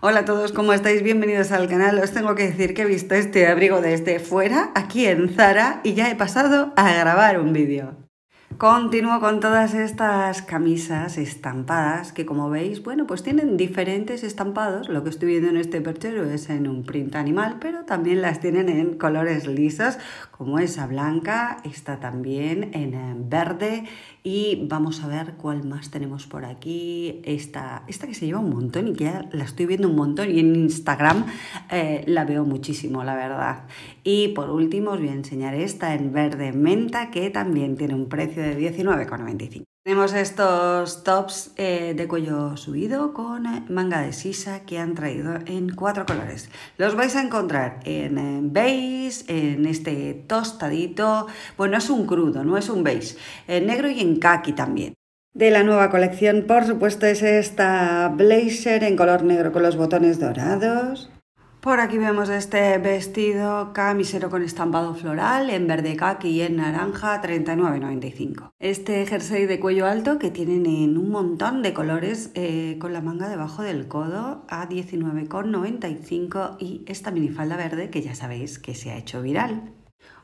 Hola a todos, ¿cómo estáis? Bienvenidos al canal. Os tengo que decir que he visto este abrigo desde fuera, aquí en Zara, y ya he pasado a grabar un vídeo. Continúo con todas estas camisas estampadas que como veis, bueno, pues tienen diferentes estampados. Lo que estoy viendo en este perchero es en un print animal, pero también las tienen en colores lisos, como esa blanca, esta también en verde y vamos a ver cuál más tenemos por aquí. Esta, esta que se lleva un montón y que ya la estoy viendo un montón y en Instagram eh, la veo muchísimo, la verdad. Y por último os voy a enseñar esta en verde menta que también tiene un precio de 19,95. Tenemos estos tops eh, de cuello subido con eh, manga de sisa que han traído en cuatro colores. Los vais a encontrar en, eh, beige, en este tostadito, bueno, es un crudo, no es un beige, en negro y en khaki también. De la nueva colección, por supuesto, es esta blazer en color negro con los botones dorados. Por aquí vemos este vestido camisero con estampado floral en verde kaki y en naranja, 39,95. Este jersey de cuello alto que tienen en un montón de colores eh, con la manga debajo del codo a 19,95 y esta minifalda verde que ya sabéis que se ha hecho viral.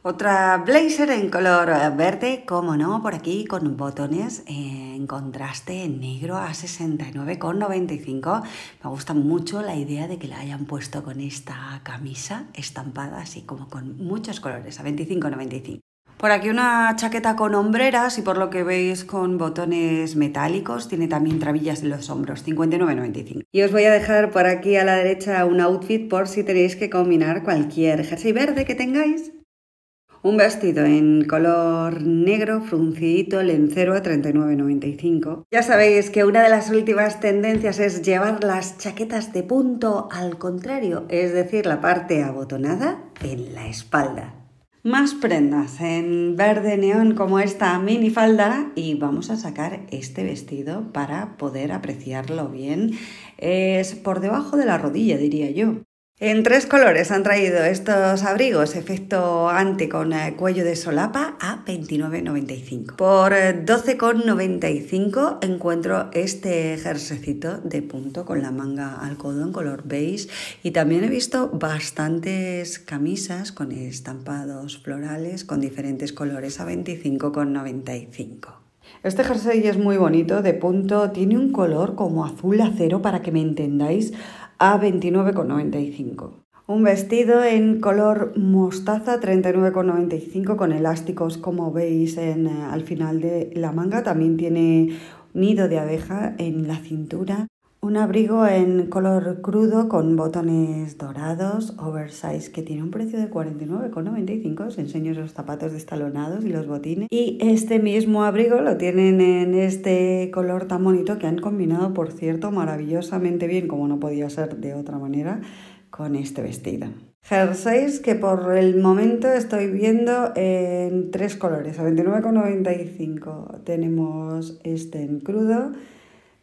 Otra blazer en color verde, como no, por aquí con botones en contraste en negro a 69,95. Me gusta mucho la idea de que la hayan puesto con esta camisa estampada, así como con muchos colores, a 25,95. Por aquí una chaqueta con hombreras y por lo que veis con botones metálicos. Tiene también trabillas en los hombros, 59,95. Y os voy a dejar por aquí a la derecha un outfit por si tenéis que combinar cualquier jersey verde que tengáis un vestido en color negro, fruncidito, lencero a 39,95. Ya sabéis que una de las últimas tendencias es llevar las chaquetas de punto al contrario, es decir, la parte abotonada en la espalda. Más prendas en verde neón como esta mini falda y vamos a sacar este vestido para poder apreciarlo bien. Es por debajo de la rodilla, diría yo. En tres colores han traído estos abrigos, efecto ante con eh, cuello de solapa a 29,95. Por 12,95 eh, encuentro este jersecito de punto con la manga al codo en color beige y también he visto bastantes camisas con estampados florales con diferentes colores a 25,95. Este jersey es muy bonito, de punto, tiene un color como azul acero para que me entendáis a 29,95. Un vestido en color mostaza 39,95 con elásticos como veis en, eh, al final de la manga. También tiene nido de abeja en la cintura. Un abrigo en color crudo con botones dorados, oversize, que tiene un precio de 49,95. Os enseño los zapatos destalonados y los botines. Y este mismo abrigo lo tienen en este color tan bonito que han combinado, por cierto, maravillosamente bien, como no podía ser de otra manera, con este vestido. Jerseys que por el momento estoy viendo en tres colores, a 29,95. Tenemos este en crudo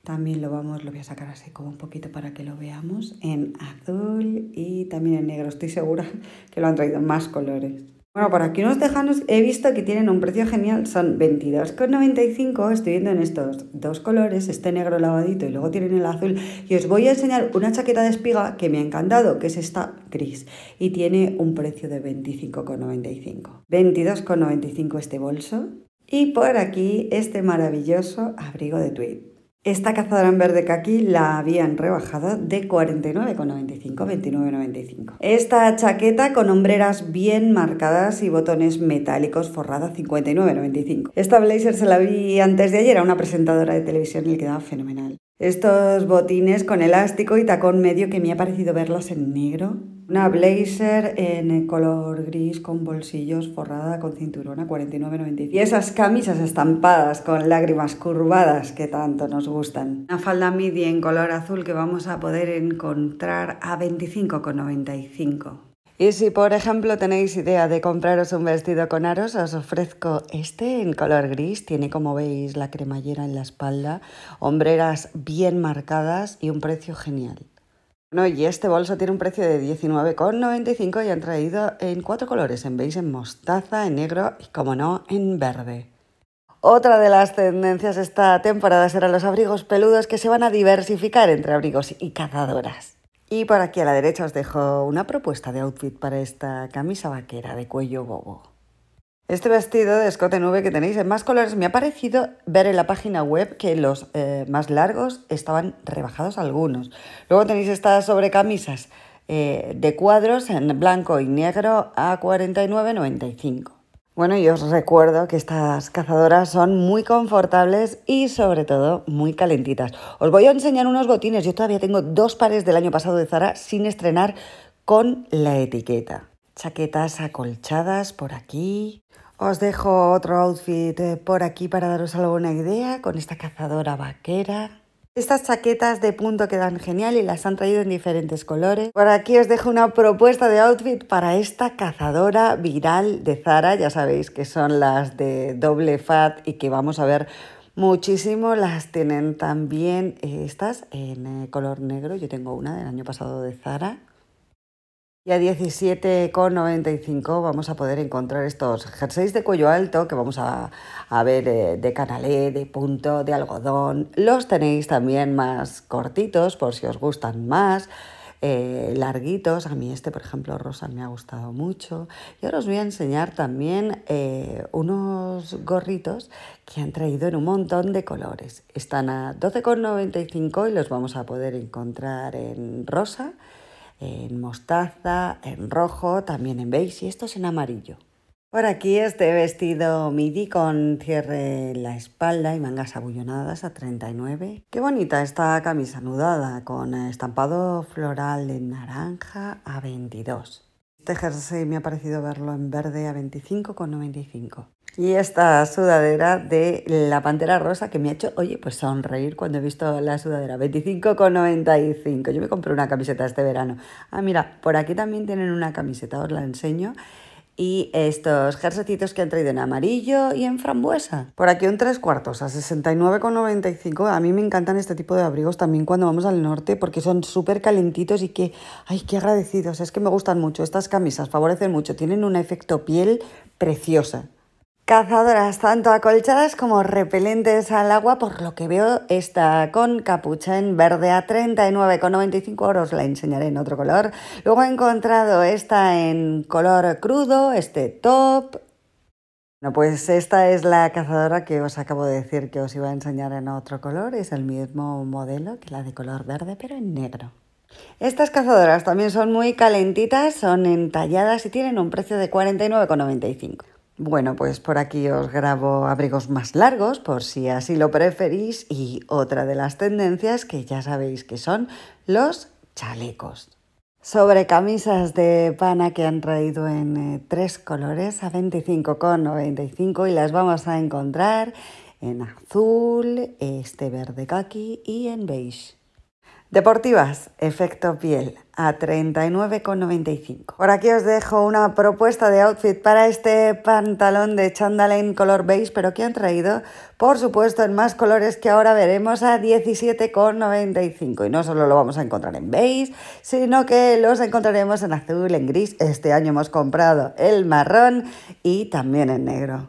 también lo vamos, lo voy a sacar así como un poquito para que lo veamos en azul y también en negro. Estoy segura que lo han traído más colores. Bueno, por aquí unos dejanos, he visto que tienen un precio genial, son 22,95, estoy viendo en estos dos colores, este negro lavadito y luego tienen el azul. Y os voy a enseñar una chaqueta de espiga que me ha encantado, que es esta gris y tiene un precio de 25,95. 22,95 este bolso y por aquí este maravilloso abrigo de tweed. Esta cazadora en verde caqui la habían rebajado de 49,95 29,95. Esta chaqueta con hombreras bien marcadas y botones metálicos forrada 59,95. Esta blazer se la vi antes de ayer a una presentadora de televisión y le quedaba fenomenal. Estos botines con elástico y tacón medio que me ha parecido verlos en negro una blazer en color gris con bolsillos forrada con cinturón a 49,95. Y esas camisas estampadas con lágrimas curvadas que tanto nos gustan. Una falda midi en color azul que vamos a poder encontrar a 25,95. Y si por ejemplo tenéis idea de compraros un vestido con aros, os ofrezco este en color gris, tiene como veis la cremallera en la espalda, hombreras bien marcadas y un precio genial y este bolso tiene un precio de 19,95 y han traído en cuatro colores, en beige, en mostaza, en negro y, como no, en verde. Otra de las tendencias esta temporada serán los abrigos peludos que se van a diversificar entre abrigos y cazadoras. Y por aquí a la derecha os dejo una propuesta de outfit para esta camisa vaquera de cuello bobo. Este vestido de escote nube que tenéis en más colores me ha parecido ver en la página web que los eh, más largos estaban rebajados algunos. Luego tenéis estas sobrecamisas eh, de cuadros en blanco y negro a 49,95. Bueno, y os recuerdo que estas cazadoras son muy confortables y sobre todo muy calentitas. Os voy a enseñar unos botines. Yo todavía tengo dos pares del año pasado de Zara sin estrenar con la etiqueta chaquetas acolchadas por aquí. Os dejo otro outfit eh, por aquí para daros alguna idea con esta cazadora vaquera. Estas chaquetas de punto quedan genial y las han traído en diferentes colores. Por aquí os dejo una propuesta de outfit para esta cazadora viral de Zara. Ya sabéis que son las de doble fat y que vamos a ver muchísimo. Las tienen también eh, estas en eh, color negro. Yo tengo una del año pasado de Zara y a 17,95 vamos a poder encontrar estos jerseys de cuello alto que vamos a, ver eh, de canalé, de punto, de algodón. Los tenéis también más cortitos por si os gustan más. Eh, larguitos, a mí este por ejemplo rosa me ha gustado mucho y ahora os voy a enseñar también eh, unos gorritos que han traído en un montón de colores están a 12,95 y los vamos a poder encontrar en rosa en mostaza, en rojo, también en beige y esto es en amarillo. Por aquí este vestido midi con cierre en la espalda y mangas abullonadas a 39. Qué bonita esta camisa anudada con estampado floral en naranja a 22. Este jersey me ha parecido verlo en verde a 25,95. Y esta sudadera de la Pantera Rosa que me ha hecho, oye, pues sonreír cuando he visto la sudadera. 25,95. Yo me compré una camiseta este verano. Ah, mira, por aquí también tienen una camiseta, os la enseño. Y estos jersecitos que han traído en amarillo y en frambuesa. Por aquí un tres cuartos a 69,95. A mí me encantan este tipo de abrigos también cuando vamos al norte porque son súper calentitos y que, ay, qué agradecidos. Es que me gustan mucho. Estas camisas favorecen mucho. Tienen un efecto piel preciosa. Cazadoras tanto acolchadas como repelentes al agua, por lo que veo esta con capucha en verde a 39,95 euros, la enseñaré en otro color. Luego he encontrado esta en color crudo, este top. Bueno, pues esta es la cazadora que os acabo de decir que os iba a enseñar en otro color, es el mismo modelo que la de color verde pero en negro. Estas cazadoras también son muy calentitas, son entalladas y tienen un precio de 49,95. Bueno, pues por aquí os grabo abrigos más largos por si así lo preferís y otra de las tendencias que ya sabéis que son los chalecos. Sobre camisas de pana que han traído en eh, tres colores a 25,95 y las vamos a encontrar en azul, este verde kaki y en beige. Deportivas, efecto piel a 39,95. Por aquí os dejo una propuesta de outfit para este pantalón de chándal color beige, pero que han traído, por supuesto, en más colores que ahora veremos a 17,95. Y no solo lo vamos a encontrar en beige, sino que los encontraremos en azul, en gris. Este año hemos comprado el marrón y también en negro.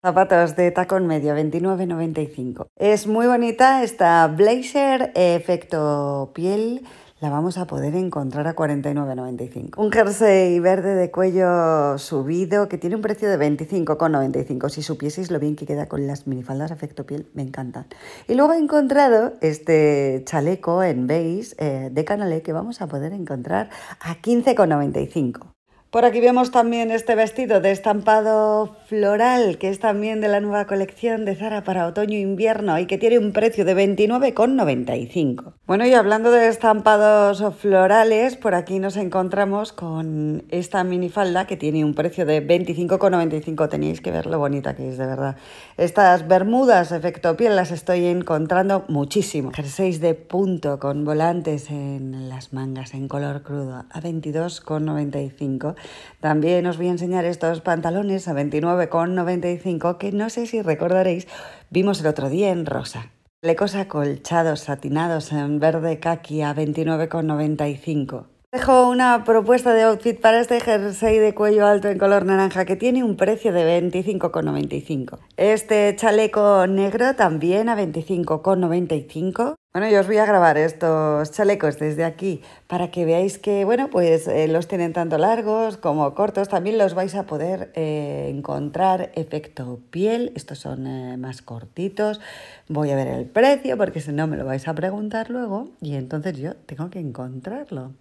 Zapatos de tacón medio, 29,95. Es muy bonita esta blazer efecto piel. La vamos a poder encontrar a 49,95. Un jersey verde de cuello subido que tiene un precio de 25,95. Si supieseis lo bien que queda con las minifaldas efecto piel, me encantan. Y luego he encontrado este chaleco en beige eh, de Canale que vamos a poder encontrar a 15,95. Por aquí vemos también este vestido de estampado floral, que es también de la nueva colección de Zara para otoño-invierno e y que tiene un precio de 29,95. Bueno, y hablando de estampados florales, por aquí nos encontramos con esta minifalda que tiene un precio de 25,95. Tenéis que ver lo bonita que es, de verdad. Estas bermudas efecto piel las estoy encontrando muchísimo. jersey de punto con volantes en las mangas en color crudo a 22,95 también os voy a enseñar estos pantalones a 29,95 que no sé si recordaréis, vimos el otro día en rosa. Lecos acolchados, satinados en verde kaki a 29,95. Dejo una propuesta de outfit para este jersey de cuello alto en color naranja que tiene un precio de 25,95. Este chaleco negro también a 25,95. Bueno, yo os voy a grabar estos chalecos desde aquí para que veáis que, bueno, pues eh, los tienen tanto largos como cortos. También los vais a poder eh, encontrar efecto piel. Estos son eh, más cortitos. Voy a ver el precio porque si no me lo vais a preguntar luego y entonces yo tengo que encontrarlo.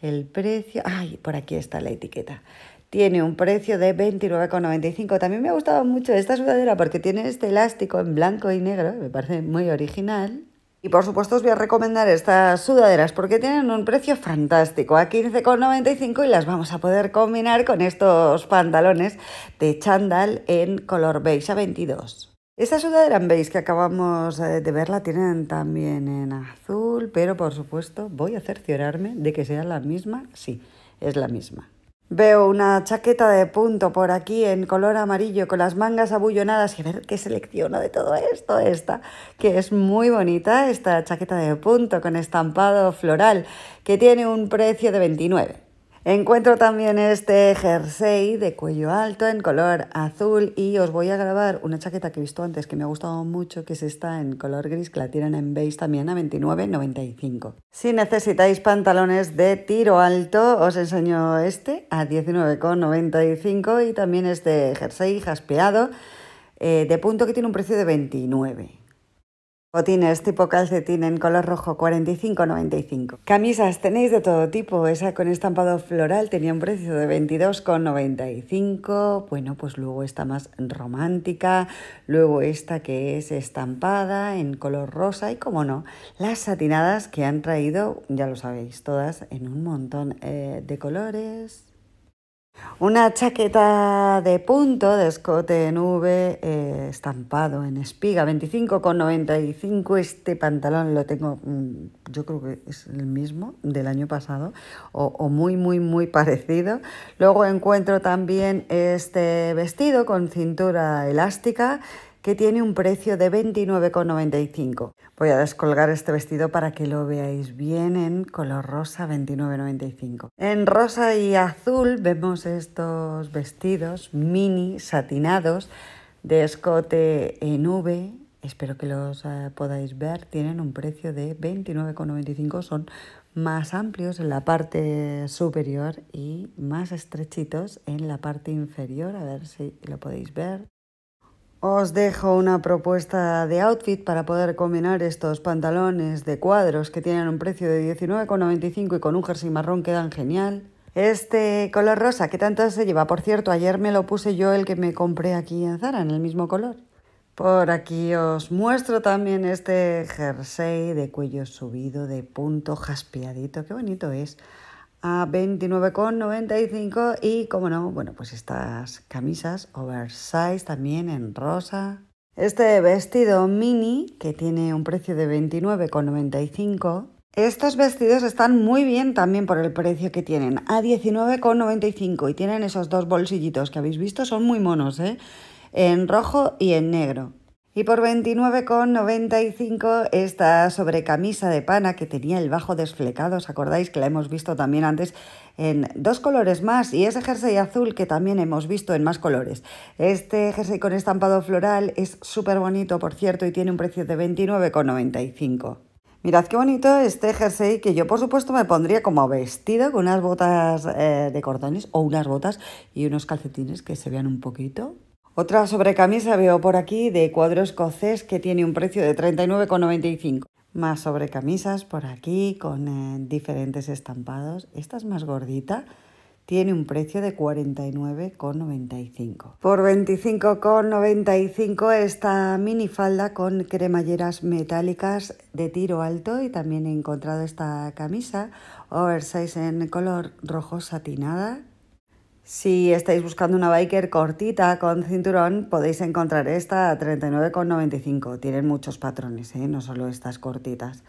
El precio... ¡Ay! Por aquí está la etiqueta tiene un precio de 29,95. También me ha gustado mucho esta sudadera porque tiene este elástico en blanco y negro, me parece muy original. Y por supuesto os voy a recomendar estas sudaderas porque tienen un precio fantástico, a 15,95 y las vamos a poder combinar con estos pantalones de chándal en color beige a 22. Esta sudadera en beige que acabamos eh, de ver la tienen también en azul, pero por supuesto voy a cerciorarme de que sea la misma. Sí, es la misma. Veo una chaqueta de punto por aquí en color amarillo con las mangas abullonadas y a ver qué selecciono de todo esto. Esta, que es muy bonita, esta chaqueta de punto con estampado floral, que tiene un precio de 29. Encuentro también este jersey de cuello alto en color azul y os voy a grabar una chaqueta que he visto antes que me ha gustado mucho, que es esta en color gris, que la tienen en beige también a 29,95. Si necesitáis pantalones de tiro alto, os enseño este a 19,95 y también este jersey jaspeado eh, de punto que tiene un precio de 29. Botines tipo calcetín en color rojo 45,95. Camisas tenéis de todo tipo. Esa con estampado floral tenía un precio de 22,95. Bueno, pues luego esta más romántica. Luego esta que es estampada en color rosa. Y como no, las satinadas que han traído, ya lo sabéis, todas en un montón eh, de colores. Una chaqueta de punto de escote en V eh, estampado en espiga, 25,95. Este pantalón lo tengo, mm, yo creo que es el mismo del año pasado o, muy, muy, muy parecido. Luego encuentro también este vestido con cintura elástica que tiene un precio de 29,95. Voy a descolgar este vestido para que lo veáis bien en color rosa 29,95. En rosa y azul vemos estos vestidos mini satinados de escote en V. Espero que los eh, podáis ver. Tienen un precio de 29,95. Son más amplios en la parte superior y más estrechitos en la parte inferior. A ver si lo podéis ver. Os dejo una propuesta de outfit para poder combinar estos pantalones de cuadros que tienen un precio de 19,95 y con un jersey marrón quedan genial. Este color rosa que tanto se lleva, por cierto, ayer me lo puse yo el que me compré aquí en Zara, en el mismo color. Por aquí os muestro también este jersey de cuello subido, de punto jaspeadito, qué bonito es a 29,95 y como no, bueno, pues estas camisas oversize también en rosa. Este vestido mini que tiene un precio de 29,95. Estos vestidos están muy bien también por el precio que tienen, a 19,95 y tienen esos dos bolsillitos que habéis visto, son muy monos, ¿eh? En rojo y en negro. Y por 29,95 esta sobrecamisa de pana que tenía el bajo desflecado, ¿os acordáis que la hemos visto también antes en dos colores más? Y ese jersey azul que también hemos visto en más colores. Este jersey con estampado floral es súper bonito, por cierto, y tiene un precio de 29,95. Mirad qué bonito este jersey que yo por supuesto me pondría como vestido con unas botas eh, de cordones o unas botas y unos calcetines que se vean un poquito otra sobrecamisa veo por aquí de cuadro escocés que tiene un precio de 39,95. Más sobrecamisas por aquí con eh, diferentes estampados. Esta es más gordita, tiene un precio de 49,95. Por 25,95 esta mini falda con cremalleras metálicas de tiro alto y también he encontrado esta camisa oversize en color rojo satinada si estáis buscando una biker cortita con cinturón, podéis encontrar esta a 39,95. Tienen muchos patrones, ¿eh? no solo estas cortitas.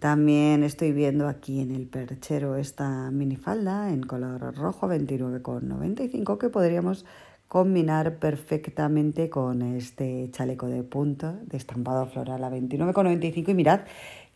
También estoy viendo aquí en el perchero esta minifalda en color rojo 29,95 que podríamos combinar perfectamente con este chaleco de punto de estampado floral a 29,95 y mirad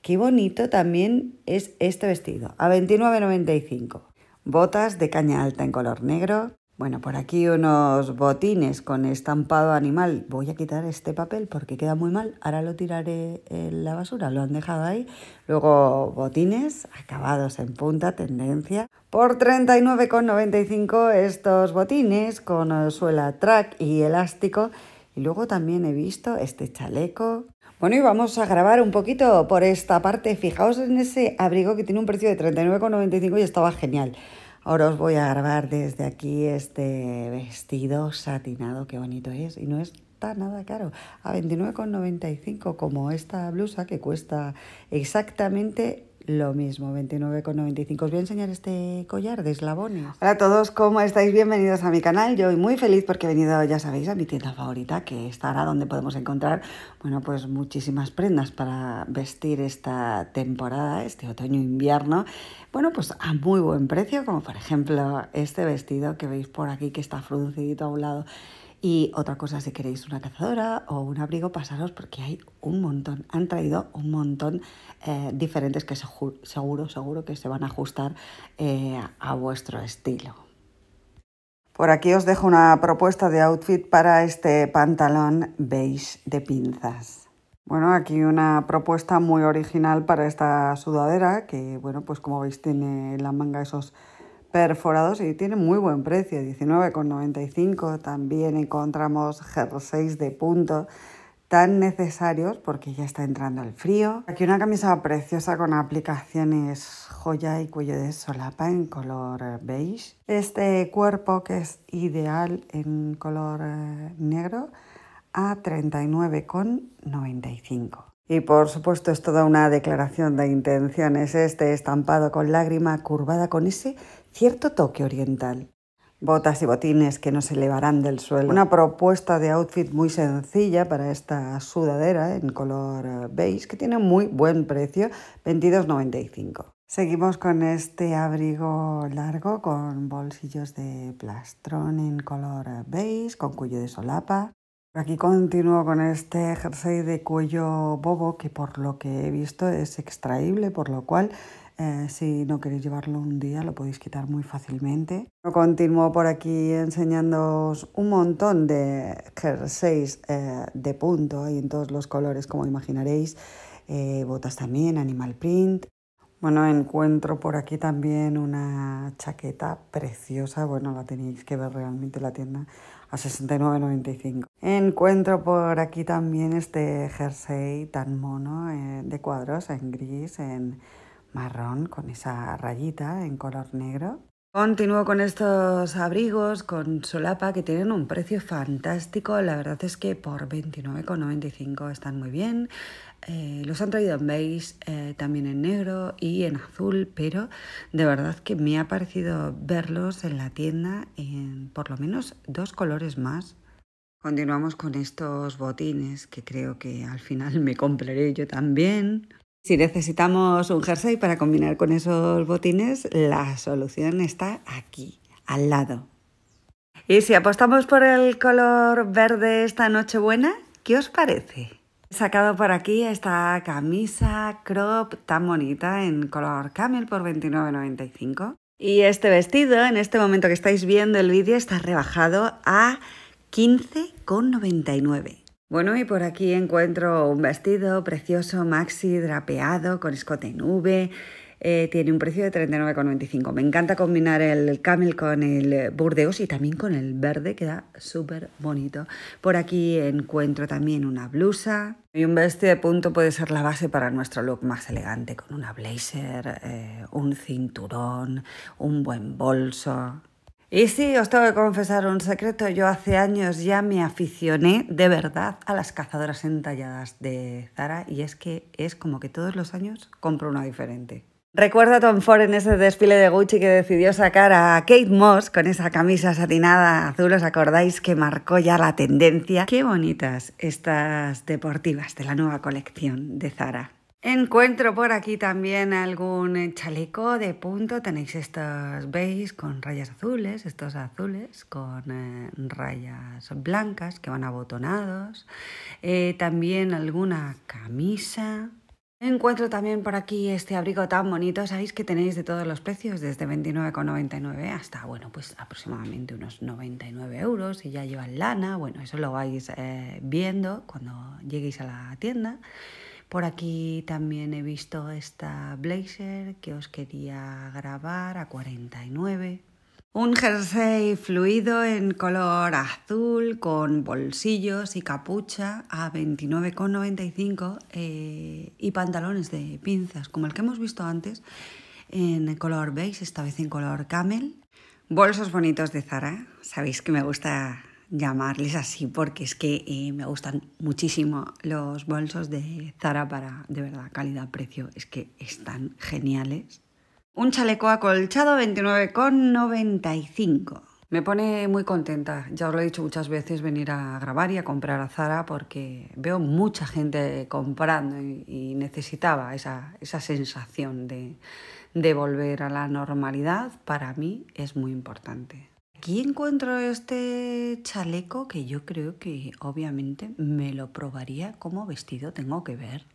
qué bonito también es este vestido a 29,95 botas de caña alta en color negro. Bueno, por aquí unos botines con estampado animal. Voy a quitar este papel porque queda muy mal. Ahora lo tiraré en la basura, lo han dejado ahí. Luego botines acabados en punta, tendencia. Por 39,95 estos botines con suela track y elástico. Y luego también he visto este chaleco bueno, y vamos a grabar un poquito por esta parte. Fijaos en ese abrigo que tiene un precio de 39,95 y estaba genial. Ahora os voy a grabar desde aquí este vestido satinado, qué bonito es. Y no está nada caro, a 29,95 como esta blusa que cuesta exactamente lo mismo, 29,95. Os voy a enseñar este collar de eslabones. Hola a todos, ¿cómo estáis? Bienvenidos a mi canal. Yo hoy muy feliz porque he venido, ya sabéis, a mi tienda favorita, que estará donde podemos encontrar, bueno, pues muchísimas prendas para vestir esta temporada, este otoño-invierno. Bueno, pues a muy buen precio, como por ejemplo este vestido que veis por aquí, que está fruncidito a un lado y otra cosa, si queréis una cazadora o un abrigo, pasaros porque hay un montón. Han traído un montón eh, diferentes que seguro, seguro que se van a ajustar eh, a vuestro estilo. Por aquí os dejo una propuesta de outfit para este pantalón beige de pinzas. Bueno, aquí una propuesta muy original para esta sudadera que, bueno, pues como veis tiene la manga esos perforados y tiene muy buen precio, 19,95. También encontramos jerseys de punto tan necesarios porque ya está entrando el frío. Aquí una camisa preciosa con aplicaciones joya y cuello de solapa en color beige. Este cuerpo que es ideal en color eh, negro a 39,95. Y por supuesto es toda una declaración de intenciones este estampado con lágrima curvada con ese cierto toque oriental. Botas y botines que no se elevarán del suelo. Una propuesta de outfit muy sencilla para esta sudadera en color eh, beige que tiene muy buen precio, 22,95. Seguimos con este abrigo largo con bolsillos de plastrón en color eh, beige con cuello de solapa. Aquí continúo con este jersey de cuello bobo que por lo que he visto es extraíble, por lo cual eh, si no queréis llevarlo un día lo podéis quitar muy fácilmente. Continúo por aquí enseñándoos un montón de jerseys eh, de punto y en todos los colores como imaginaréis. Eh, botas también, animal print. Bueno, encuentro por aquí también una chaqueta preciosa. Bueno, la tenéis que ver realmente la tienda a 69,95. Encuentro por aquí también este jersey tan mono eh, de cuadros en gris, en marrón, con esa rayita en color negro. Continúo con estos abrigos con solapa que tienen un precio fantástico. La verdad es que por 29,95 están muy bien. Eh, los han traído en beige, eh, también en negro y en azul, pero de verdad que me ha parecido verlos en la tienda en por lo menos dos colores más. Continuamos con estos botines que creo que al final me compraré yo también. Si necesitamos un jersey para combinar con esos botines, la solución está aquí, al lado. Y si apostamos por el color verde esta noche buena, ¿qué os parece? He sacado por aquí esta camisa crop tan bonita en color camel por 29,95. Y este vestido, en este momento que estáis viendo el vídeo, está rebajado a 15,99. Bueno, y por aquí encuentro un vestido precioso, maxi, drapeado, con escote en V. Eh, tiene un precio de 39,95. Me encanta combinar el camel con el burdeos y también con el verde, queda súper bonito. Por aquí encuentro también una blusa. Y un vestido de punto puede ser la base para nuestro look más elegante, con una blazer, eh, un cinturón, un buen bolso. Y sí, os tengo que confesar un secreto. Yo hace años ya me aficioné de verdad a las cazadoras entalladas de Zara y es que es como que todos los años compro una diferente. Recuerda a Tom Ford en ese desfile de Gucci que decidió sacar a Kate Moss con esa camisa satinada azul, ¿os acordáis que marcó ya la tendencia? Qué bonitas estas deportivas de la nueva colección de Zara. Encuentro por aquí también algún eh, chaleco de punto. Tenéis estos veis, con rayas azules, estos azules con eh, rayas blancas que van abotonados. Eh, también alguna camisa. Encuentro también por aquí este abrigo tan bonito, sabéis que tenéis de todos los precios, desde 29,99 hasta, bueno, pues aproximadamente unos 99 euros y ya llevan lana, bueno, eso lo vais viendo cuando lleguéis a la tienda. Por aquí también he visto esta blazer que os quería grabar a 49. Un jersey fluido en color azul con bolsillos y capucha a 29,95 eh, y pantalones de pinzas como el que hemos visto antes en color beige, esta vez en color camel. Bolsos bonitos de Zara, sabéis que me gusta llamarles así porque es que eh, me gustan muchísimo los bolsos de Zara para, de verdad, calidad-precio. Es que están geniales. Un chaleco acolchado 29,95. Me pone muy contenta, ya os lo he dicho muchas veces, venir a grabar y a comprar a Zara porque veo mucha gente comprando y, necesitaba esa, sensación de volver a la normalidad. Para mí es muy importante. Aquí encuentro este chaleco que yo creo que obviamente me lo probaría como vestido, tengo que ver.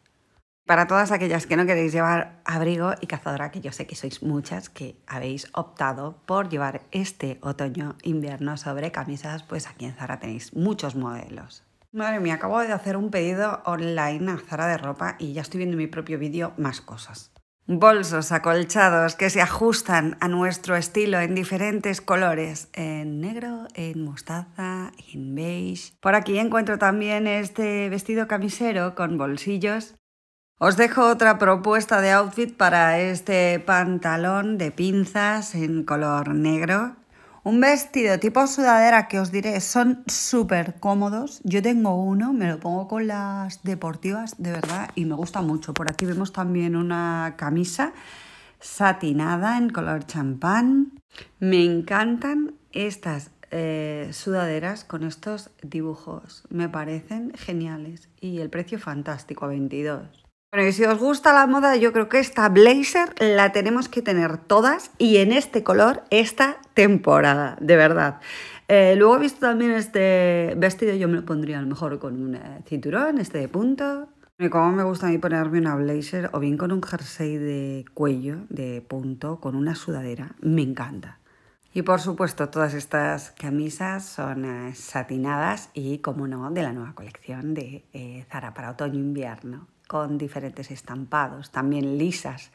Para todas aquellas que no queréis llevar abrigo y cazadora, que yo sé que sois muchas que habéis optado por llevar este otoño-invierno sobre camisas, pues aquí en Zara tenéis muchos modelos. Madre mía, acabo de hacer un pedido online a Zara de ropa y ya estoy viendo mi propio vídeo más cosas. Bolsos acolchados que se ajustan a nuestro estilo en diferentes colores, en negro, en mostaza, en beige. Por aquí encuentro también este vestido camisero con bolsillos. Os dejo otra propuesta de outfit para este pantalón de pinzas en color negro un vestido tipo sudadera que os diré, son súper cómodos. Yo tengo uno, me lo pongo con las deportivas, de verdad, y me gusta mucho. Por aquí vemos también una camisa satinada en color champán. Me encantan estas eh, sudaderas con estos dibujos. Me parecen geniales. Y el precio fantástico, 22. Bueno, y si os gusta la moda, yo creo que esta blazer la tenemos que tener todas y en este color esta temporada, de verdad. Eh, luego he visto también este vestido, yo me lo pondría a lo mejor con un eh, cinturón, este de punto. como me gusta a mí ponerme una blazer o bien con un jersey de cuello, de punto, con una sudadera, me encanta. Y por supuesto, todas estas camisas son eh, satinadas y, como no, de la nueva colección de Zara para otoño-invierno. E con diferentes estampados, también lisas,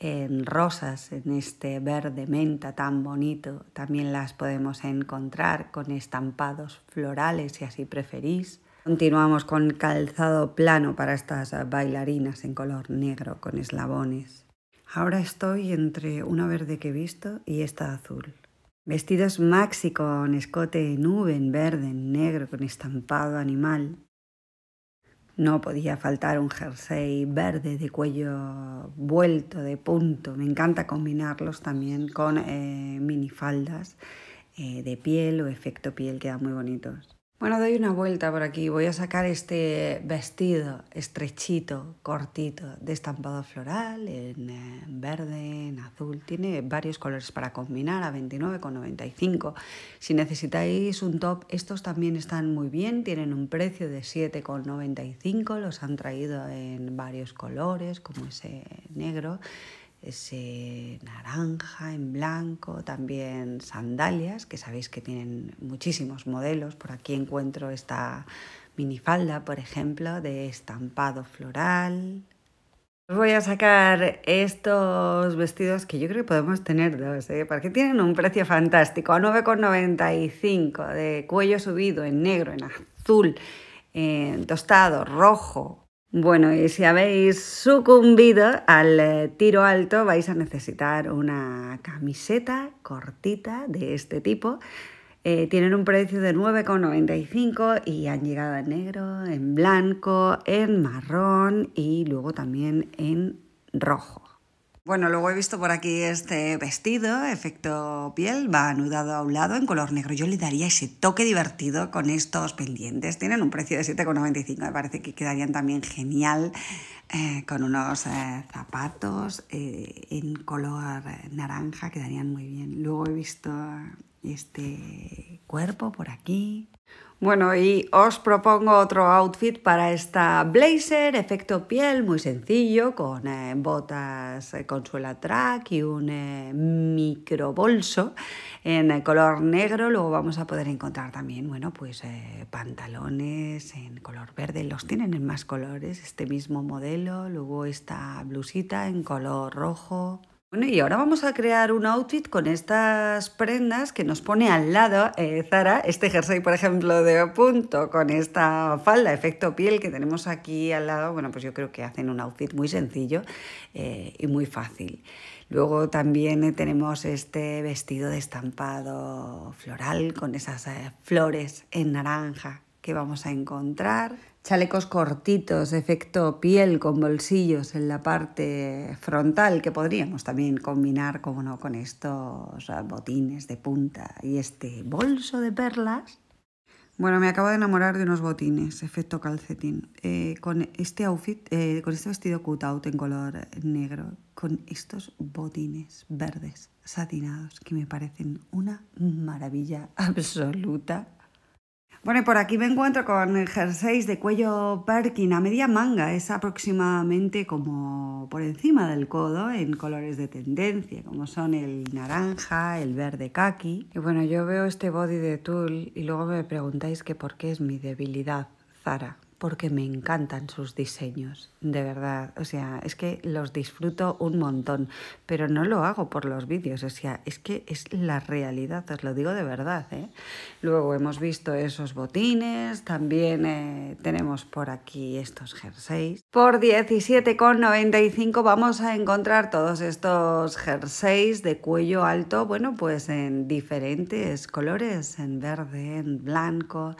en eh, rosas, en este verde menta tan bonito. También las podemos encontrar con estampados florales si así preferís. Continuamos con calzado plano para estas bailarinas en color negro con eslabones. Ahora estoy entre una verde que he visto y esta azul. Vestidos maxi con escote en nube en verde, negro con estampado animal. No podía faltar un jersey verde de cuello vuelto, de punto. Me encanta combinarlos también con eh, minifaldas eh, de piel o efecto piel, quedan muy bonitos. Bueno, doy una vuelta por aquí. Voy a sacar este vestido estrechito, cortito, de estampado floral, en eh, verde, en azul. Tiene varios colores para combinar a 29,95. Si necesitáis un top, estos también están muy bien. Tienen un precio de 7,95. Los han traído en varios colores, como ese negro ese naranja en blanco, también sandalias, que sabéis que tienen muchísimos modelos. Por aquí encuentro esta minifalda, por ejemplo, de estampado floral. voy a sacar estos vestidos que yo creo que podemos tener dos, ¿eh? porque tienen un precio fantástico, a 9,95, de cuello subido en negro, en azul, en tostado, rojo, bueno, y si habéis sucumbido al eh, tiro alto, vais a necesitar una camiseta cortita de este tipo. Eh, tienen un precio de 9,95 y han llegado en negro, en blanco, en marrón y luego también en rojo. Bueno, luego he visto por aquí este vestido, efecto piel, va anudado a un lado en color negro. Yo le daría ese toque divertido con estos pendientes. Tienen un precio de 7,95, me parece que quedarían también genial eh, con unos eh, zapatos eh, en color naranja, quedarían muy bien. Luego he visto este cuerpo por aquí, bueno, y os propongo otro outfit para esta blazer, efecto piel, muy sencillo, con eh, botas eh, con suela track y un eh, microbolso en color negro. Luego vamos a poder encontrar también, bueno, pues pantalones en color verde, los tienen en más colores, este mismo modelo. Luego esta blusita en color rojo, bueno, y ahora vamos a crear un outfit con estas prendas que nos pone al lado eh, Zara, este jersey, por ejemplo, de punto, con esta falda, efecto piel que tenemos aquí al lado. Bueno, pues yo creo que hacen un outfit muy sencillo eh, y muy fácil. Luego también eh, tenemos este vestido de estampado floral con esas flores en naranja que vamos a encontrar. Chalecos cortitos, efecto piel con bolsillos en la parte frontal, que podríamos también combinar, como no, con estos botines de punta y este bolso de perlas. Bueno, me acabo de enamorar de unos botines, efecto calcetín. Eh, con este outfit, eh, con este vestido cut-out en color negro, con estos botines verdes satinados que me parecen una maravilla absoluta. Bueno, y por aquí me encuentro con el jersey de cuello Perkin a media manga, es aproximadamente como por encima del codo, en colores de tendencia, como son el naranja, el verde kaki. Y bueno, yo veo este body de tul y luego me preguntáis que por qué es mi debilidad, Zara porque me encantan sus diseños, de verdad. O sea, es que los disfruto un montón, pero no lo hago por los vídeos, o sea, es que es la realidad, os lo digo de verdad. ¿eh? Luego hemos visto esos botines, también eh, tenemos por aquí estos jerseys. Por 17,95 vamos a encontrar todos estos jerseys de cuello alto, bueno, pues en diferentes colores, en verde, en blanco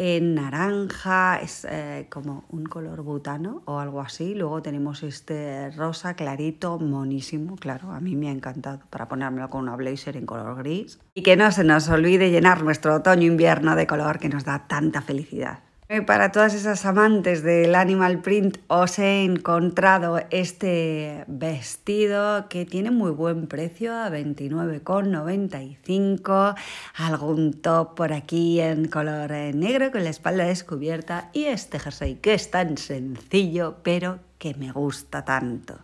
en naranja, es eh, como un color butano o algo así. Luego tenemos este rosa clarito, monísimo, claro, a mí me ha encantado para ponérmelo con una blazer en color gris. Y que no se nos olvide llenar nuestro otoño-invierno de color que nos da tanta felicidad. Eh, para todas esas amantes del animal print os he encontrado este vestido que tiene muy buen precio a 29,95, algún top por aquí en color eh, negro con la espalda descubierta y este jersey que es tan sencillo pero que me gusta tanto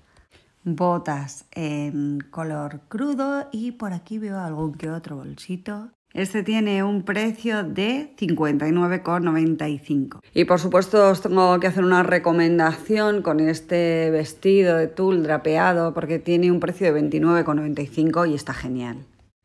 botas en color crudo y por aquí veo algún que otro bolsito este tiene un precio de 59,95. Y por supuesto os tengo que hacer una recomendación con este vestido de tul drapeado porque tiene un precio de 29,95 y está genial.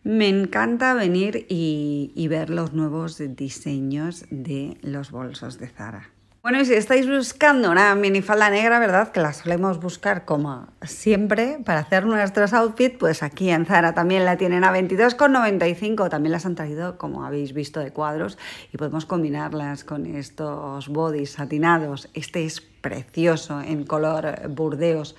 Me encanta venir y ver los nuevos diseños de los bolsos de Zara. Bueno, y si estáis buscando una minifalda negra, ¿verdad? Que la solemos buscar como siempre para hacer nuestros outfits, pues aquí en Zara también la tienen a 22,95. También las han traído, como habéis visto, de cuadros y podemos combinarlas con estos bodys satinados. Este es precioso en color burdeos.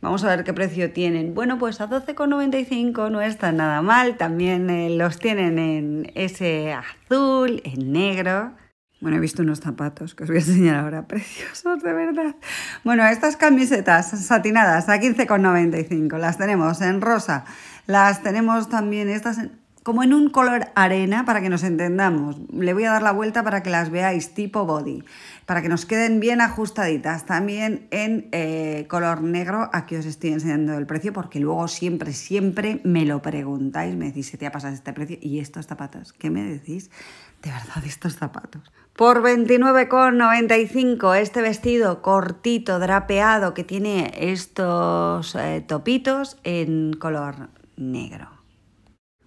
Vamos a ver qué precio tienen. Bueno, pues a 12,95 no está nada mal. También eh, los tienen en ese azul, en negro. Bueno, he visto unos zapatos que os voy a enseñar ahora, preciosos de verdad. Bueno, estas camisetas satinadas a 15,95 las tenemos en rosa, las tenemos también estas como en un color arena para que nos entendamos. Le voy a dar la vuelta para que las veáis tipo body, para que nos queden bien ajustaditas. También en eh, color negro, aquí os estoy enseñando el precio porque luego siempre, siempre me lo preguntáis, me decís, ¿se te ha pasado este precio? ¿Y estos zapatos? ¿Qué me decís? De verdad, estos zapatos. Por 29,95 este vestido cortito, drapeado, que tiene estos eh, topitos en color negro.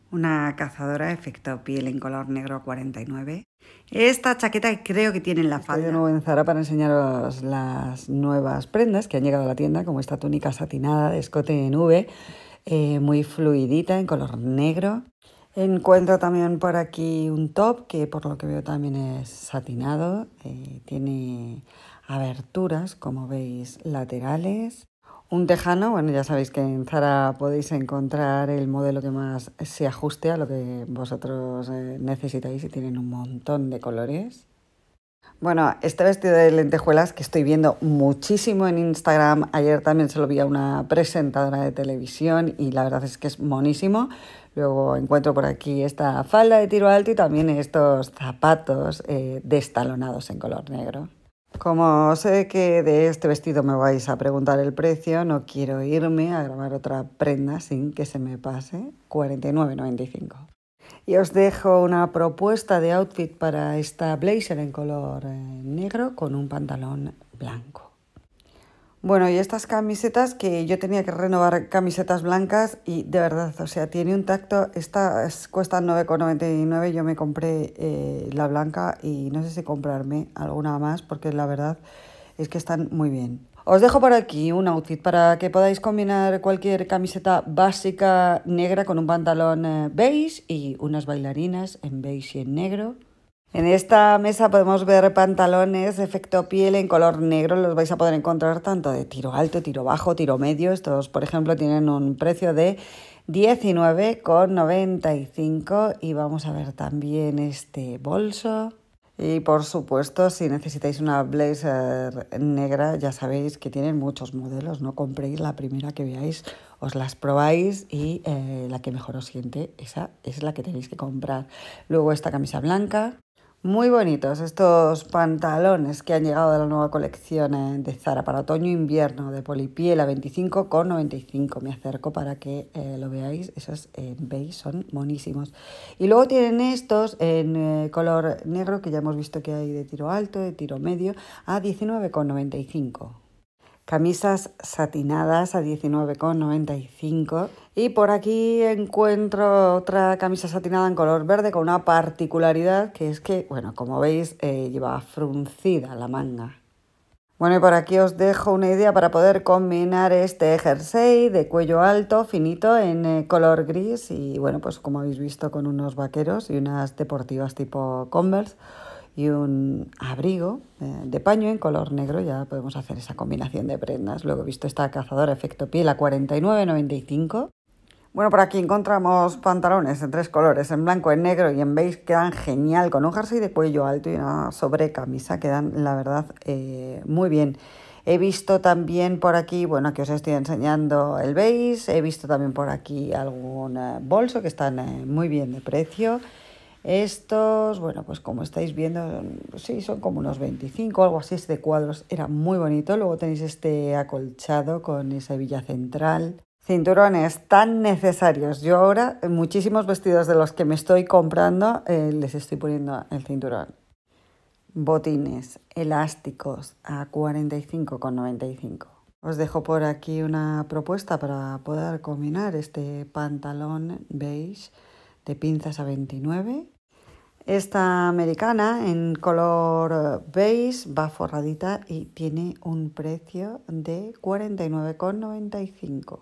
Una cazadora efecto piel en color negro 49. Esta chaqueta creo que tiene en la falda. Estoy de nuevo en Zara para enseñaros las nuevas prendas que han llegado a la tienda, como esta túnica satinada de escote en V, eh, muy fluidita en color negro. Encuentro también por aquí un top que por lo que veo también es satinado, eh, tiene aberturas como veis laterales. Un tejano, bueno ya sabéis que en Zara podéis encontrar el modelo que más se ajuste a lo que vosotros eh, necesitáis y tienen un montón de colores. Bueno, este vestido de lentejuelas que estoy viendo muchísimo en Instagram, ayer también se lo vi a una presentadora de televisión y la verdad es que es monísimo. Luego encuentro por aquí esta falda de tiro alto y también estos zapatos eh, destalonados en color negro. Como sé que de este vestido me vais a preguntar el precio, no quiero irme a grabar otra prenda sin que se me pase. 49,95. Y os dejo una propuesta de outfit para esta blazer en color eh, negro con un pantalón blanco. Bueno, y estas camisetas que yo tenía que renovar camisetas blancas y de verdad, o sea, tiene un tacto, estas cuestan 9,99, yo me compré eh, la blanca y no sé si comprarme alguna más porque la verdad es que están muy bien. Os dejo por aquí un outfit para que podáis combinar cualquier camiseta básica negra con un pantalón eh, beige y unas bailarinas en beige y en negro. En esta mesa podemos ver pantalones de efecto piel en color negro, los vais a poder encontrar tanto de tiro alto, tiro bajo, tiro medio. Estos, por ejemplo, tienen un precio de 19,95 y vamos a ver también este bolso y por supuesto, si necesitáis una blazer negra, ya sabéis que tienen muchos modelos, no compréis la primera que veáis, os las probáis y eh, la que mejor os siente, esa es la que tenéis que comprar. Luego esta camisa blanca, muy bonitos estos pantalones que han llegado de la nueva colección eh, de Zara para otoño-invierno e de polipiel a 25,95. Me acerco para que eh, lo veáis. Esos eh, son monísimos. Y luego tienen estos en color negro que ya hemos visto que hay de tiro alto, de tiro medio a 19,95 camisas satinadas a 19,95 y por aquí encuentro otra camisa satinada en color verde con una particularidad que es que, bueno, como veis, eh, lleva fruncida la manga. Bueno, y por aquí os dejo una idea para poder combinar este jersey de cuello alto, finito, en eh, color gris y, bueno, pues como habéis visto, con unos vaqueros y unas deportivas tipo Converse y un abrigo eh, de paño en color negro. Ya podemos hacer esa combinación de prendas. Luego he visto esta cazadora efecto piel a 49,95. Bueno, por aquí encontramos pantalones en tres colores, en blanco, en negro y en beige, quedan genial, con un jersey de cuello alto y una sobrecamisa, quedan la verdad eh, muy bien. He visto también por aquí, bueno, que os estoy enseñando el beige, he visto también por aquí algún eh, bolso que están muy bien de precio. Estos, bueno, pues como estáis viendo, sí, son como unos 25, algo así, este de cuadros. Era muy bonito. Luego tenéis este acolchado con esa villa central. Cinturones tan necesarios. Yo ahora, muchísimos vestidos de los que me estoy comprando, eh, les estoy poniendo el cinturón. Botines elásticos a 45,95. Os dejo por aquí una propuesta para poder combinar este pantalón beige de pinzas a 29 esta americana en color beige va forradita y tiene un precio de 49,95.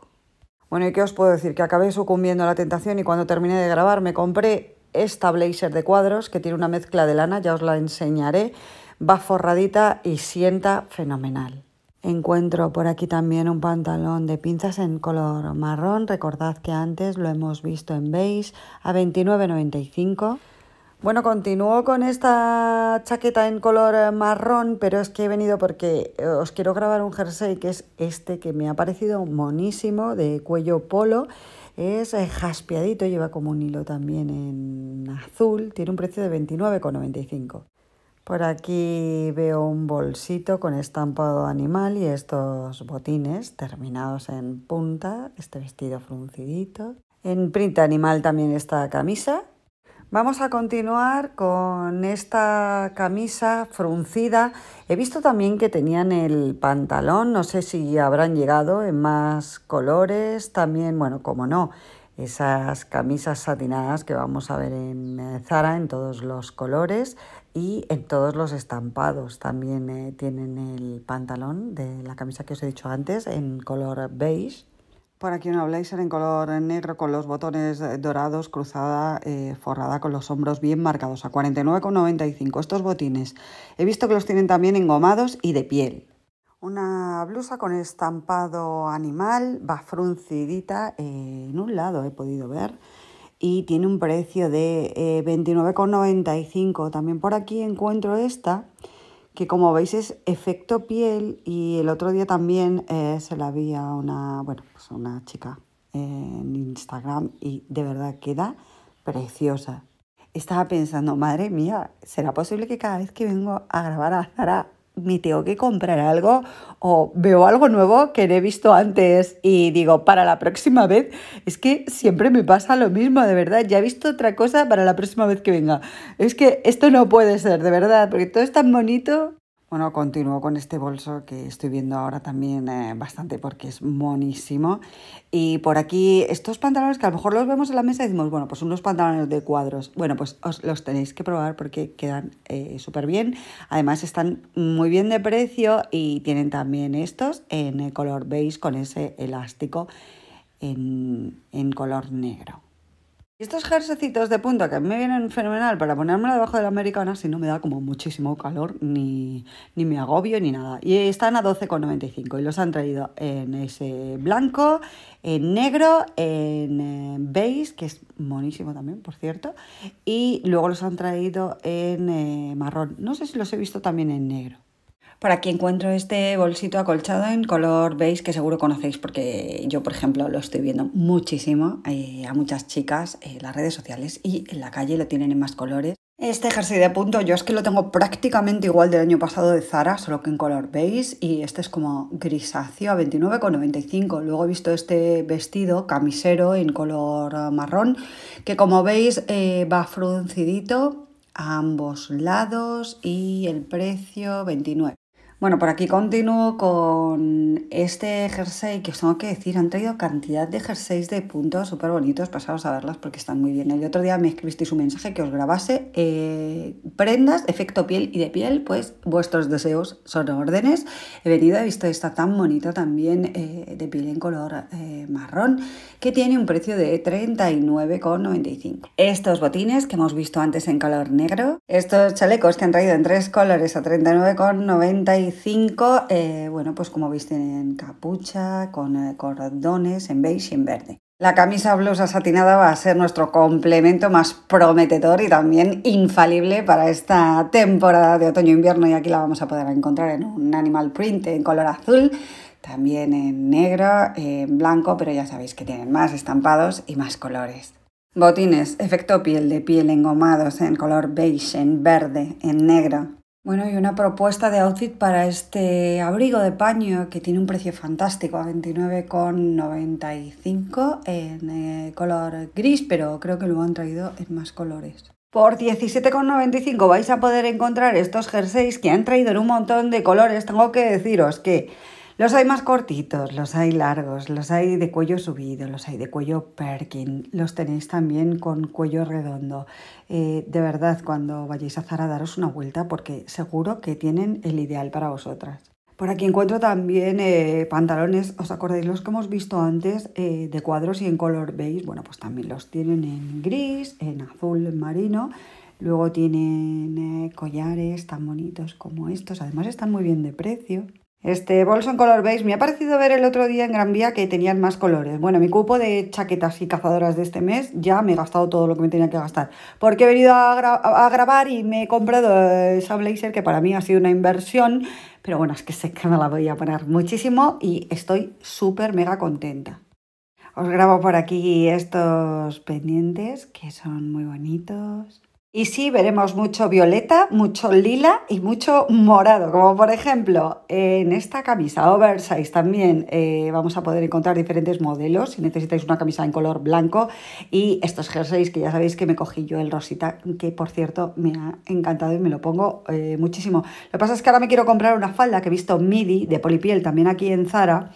Bueno, ¿y qué os puedo decir? Que acabé sucumbiendo a la tentación y cuando terminé de grabar me compré esta blazer de cuadros que tiene una mezcla de lana, ya os la enseñaré. Va forradita y sienta fenomenal. Encuentro por aquí también un pantalón de pinzas en color marrón. Recordad que antes lo hemos visto en beige a 29,95. Bueno, continúo con esta chaqueta en color eh, marrón, pero es que he venido porque eh, os quiero grabar un jersey que es este que me ha parecido monísimo, de cuello polo. Es eh, jaspeadito, lleva como un hilo también en azul, tiene un precio de 29,95. Por aquí veo un bolsito con estampado animal y estos botines terminados en punta, este vestido fruncidito. En print animal también esta camisa Vamos a continuar con esta camisa fruncida. He visto también que tenían el pantalón, no sé si habrán llegado en más colores, también, bueno, como no, esas camisas satinadas que vamos a ver en Zara en todos los colores y en todos los estampados. También eh, tienen el pantalón de la camisa que os he dicho antes en color beige por aquí una blazer en color negro con los botones dorados, cruzada, eh, forrada con los hombros bien marcados, a 49,95. Estos botines he visto que los tienen también engomados y de piel. Una blusa con estampado animal, va fruncidita, eh, en un lado he podido ver, y tiene un precio de 29,95. Eh, también por aquí encuentro esta que como veis es efecto piel y el otro día también eh, se la vi una, bueno, pues una chica en Instagram y de verdad queda preciosa. Estaba pensando, madre mía, ¿será posible que cada vez que vengo a grabar a Zara me tengo que comprar algo o veo algo nuevo que no he visto antes y digo, para la próxima vez, es que siempre me pasa lo mismo, de verdad, ya he visto otra cosa para la próxima vez que venga. Es que esto no puede ser, de verdad, porque todo es tan bonito bueno, continúo con este bolso que estoy viendo ahora también eh, bastante porque es monísimo. Y por aquí, estos pantalones que a lo mejor los vemos en la mesa y decimos, bueno, pues unos pantalones de cuadros. Bueno, pues os los tenéis que probar porque quedan eh, súper bien. Además están muy bien de precio y tienen también estos en color beige con ese elástico en color negro estos jersecitos de punta que me vienen fenomenal para ponérmelo debajo de la americana, si no me da como muchísimo calor, ni, ni me agobio ni nada. Y están a 12,95 y los han traído en ese blanco, en negro, en eh, beige, que es monísimo también, por cierto, y luego los han traído en eh, marrón. No sé si los he visto también en negro. Para aquí encuentro este bolsito acolchado en color beige que seguro conocéis porque yo, por ejemplo, lo estoy viendo muchísimo eh, a muchas chicas en las redes sociales y en la calle lo tienen en más colores. Este jersey de punto yo es que lo tengo prácticamente igual del año pasado de Zara, solo que en color beige y este es como grisáceo a 29,95. Luego he visto este vestido camisero en color eh, marrón que como veis eh, va fruncidito a ambos lados y el precio 29. Bueno, por aquí continúo con este jersey que os tengo que decir, han traído cantidad de jerseys de puntos súper bonitos, pasados a verlas porque están muy bien. El otro día me escribisteis un mensaje que os grabase eh, prendas, efecto piel y de piel, pues vuestros deseos son órdenes. He venido, he visto esta tan bonita también eh, de piel en color eh, marrón que tiene un precio de 39,95. Estos botines que hemos visto antes en color negro, estos chalecos que han traído en tres colores a 39,95 5, eh, bueno, pues como veis en capucha, con eh, cordones en beige y en verde. La camisa blusa satinada va a ser nuestro complemento más prometedor y también infalible para esta temporada de otoño-invierno e y aquí la vamos a poder encontrar en un animal print en color azul, también en negro, en blanco, pero ya sabéis que tienen más estampados y más colores. Botines, efecto piel de piel engomados en color beige, en verde, en negro. Bueno, y una propuesta de outfit para este abrigo de paño que tiene un precio fantástico, a 29,95 en eh, color gris, pero creo que lo han traído en más colores. Por 17,95 vais a poder encontrar estos jerseys que han traído en un montón de colores. Tengo que deciros que los hay más cortitos, los hay largos, los hay de cuello subido, los hay de cuello Perkin, los tenéis también con cuello redondo. Eh, de verdad, cuando vayáis a Zara, daros una vuelta porque seguro que tienen el ideal para vosotras. Por aquí encuentro también eh, pantalones, ¿os acordáis los que hemos visto antes eh, de cuadros y en color beige? Bueno, pues también los tienen en gris, en azul marino. Luego tienen collares tan bonitos como estos. Además están muy bien de precio. Este bolso en color beige, me ha parecido ver el otro día en Gran Vía que tenían más colores. Bueno, mi cupo de chaquetas y cazadoras de este mes ya me he gastado todo lo que me tenía que gastar. Porque he venido a, a grabar y me he comprado eh, esa blazer que para mí ha sido una inversión. Pero bueno, es que sé que me la voy a poner muchísimo y estoy súper mega contenta. Os grabo por aquí estos pendientes que son muy bonitos. Y sí, veremos mucho violeta, mucho lila y mucho morado, como por ejemplo en esta camisa oversize también eh, vamos a poder encontrar diferentes modelos si necesitáis una camisa en color blanco y estos jerseys que ya sabéis que me cogí yo el rosita, que por cierto me ha encantado y me lo pongo eh, muchísimo. Lo que pasa es que ahora me quiero comprar una falda que he visto midi de polipiel también aquí en Zara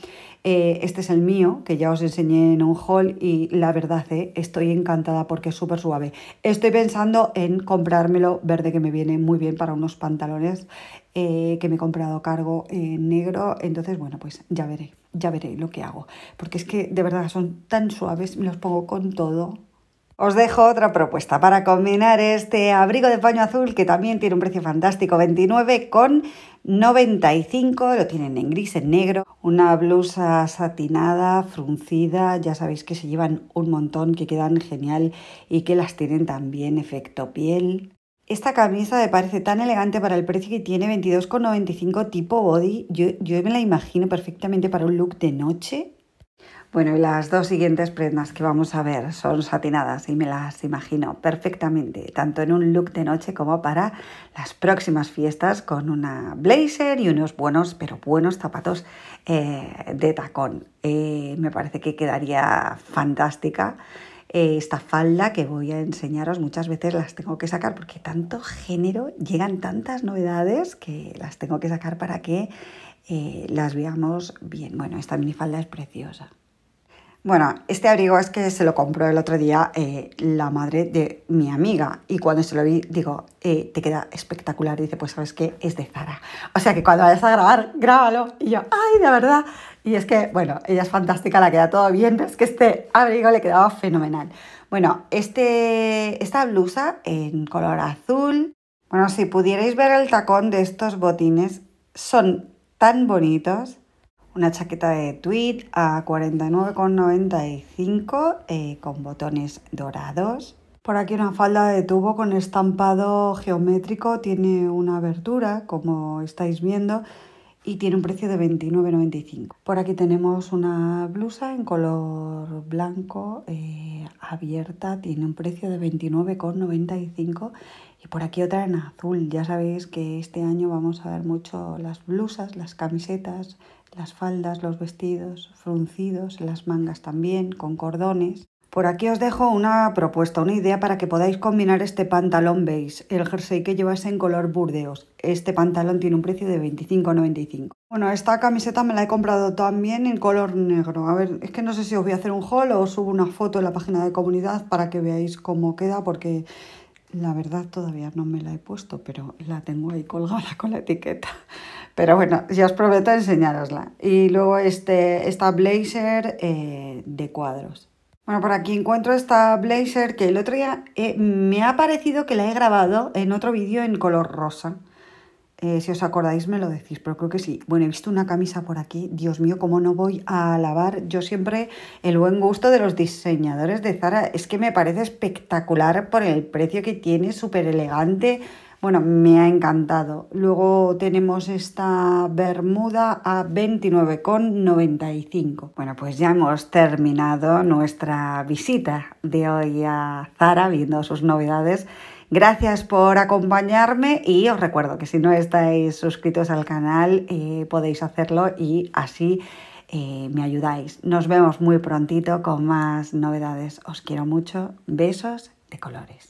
eh, este es el mío, que ya os enseñé en un haul y la verdad eh, estoy encantada porque es súper suave. Estoy pensando en comprármelo verde que me viene muy bien para unos pantalones eh, que me he comprado cargo negro. Entonces, bueno, pues ya veré, ya veré lo que hago. Porque es que de verdad son tan suaves, me los pongo con todo. Os dejo otra propuesta para combinar este abrigo de paño azul que también tiene un precio fantástico, 29 con 95, lo tienen en gris, en negro, una blusa satinada, fruncida, ya sabéis que se llevan un montón, que quedan genial y que las tienen también efecto piel. Esta camisa me parece tan elegante para el precio que tiene, 22,95 tipo body. Yo, me la imagino perfectamente para un look de noche bueno, y las dos siguientes prendas que vamos a ver son satinadas y me las imagino perfectamente, tanto en un look de noche como para las próximas fiestas con una blazer y unos buenos, pero buenos zapatos eh, de tacón. Eh, me parece que quedaría fantástica eh, esta falda que voy a enseñaros muchas veces las tengo que sacar porque tanto género, llegan tantas novedades que las tengo que sacar para que las veamos bien. Bueno, esta minifalda es preciosa. Bueno, este abrigo es que se lo compró el otro día eh, la madre de mi amiga y cuando se lo vi digo, eh, te queda espectacular. dice, pues sabes que es de Zara. O sea que cuando vayas a grabar, grábalo. Y yo, ay, de verdad. Y es que, bueno, ella es fantástica, la queda todo bien, es que este abrigo le quedaba fenomenal. Bueno, este, esta blusa en color azul. Bueno, si pudierais ver el tacón de estos botines, son tan bonitos. Una chaqueta de tweed a 49,95 eh, con botones dorados. Por aquí una falda de tubo con estampado geométrico, tiene una abertura como estáis viendo y tiene un precio de 29,95. Por aquí tenemos una blusa en color blanco eh, abierta, tiene un precio de 29,95 y por aquí otra en azul. Ya sabéis que este año vamos a ver mucho las blusas, las camisetas, las faldas, los vestidos fruncidos, las mangas también, con cordones. Por aquí os dejo una propuesta, una idea para que podáis combinar este pantalón beige, el jersey que lleváis en color burdeos. Este pantalón tiene un precio de 25,95. Bueno, esta camiseta me la he comprado también en color negro. A ver, es que no sé si os voy a hacer un haul o subo una foto en la página de comunidad para que veáis cómo queda porque la verdad todavía no me la he puesto, pero la tengo ahí colgada con la etiqueta. Pero bueno, ya os prometo enseñarosla. Y luego este, esta blazer eh, de cuadros. Bueno, por aquí encuentro esta blazer que el otro día eh, me ha parecido que la he grabado en otro vídeo en color rosa. Eh, si os acordáis me lo decís, pero creo que sí. Bueno, he visto una camisa por aquí. Dios mío, cómo no voy a alabar yo siempre el buen gusto de los diseñadores de Zara. Es que me parece espectacular por el precio que tiene, súper elegante. Bueno, me ha encantado. Luego tenemos esta bermuda a 29,95. Bueno, pues ya hemos terminado nuestra visita de hoy a Zara viendo sus novedades. Gracias por acompañarme y os recuerdo que si no estáis suscritos al canal eh, podéis hacerlo y así eh, me ayudáis. Nos vemos muy prontito con más novedades. Os quiero mucho. Besos de colores.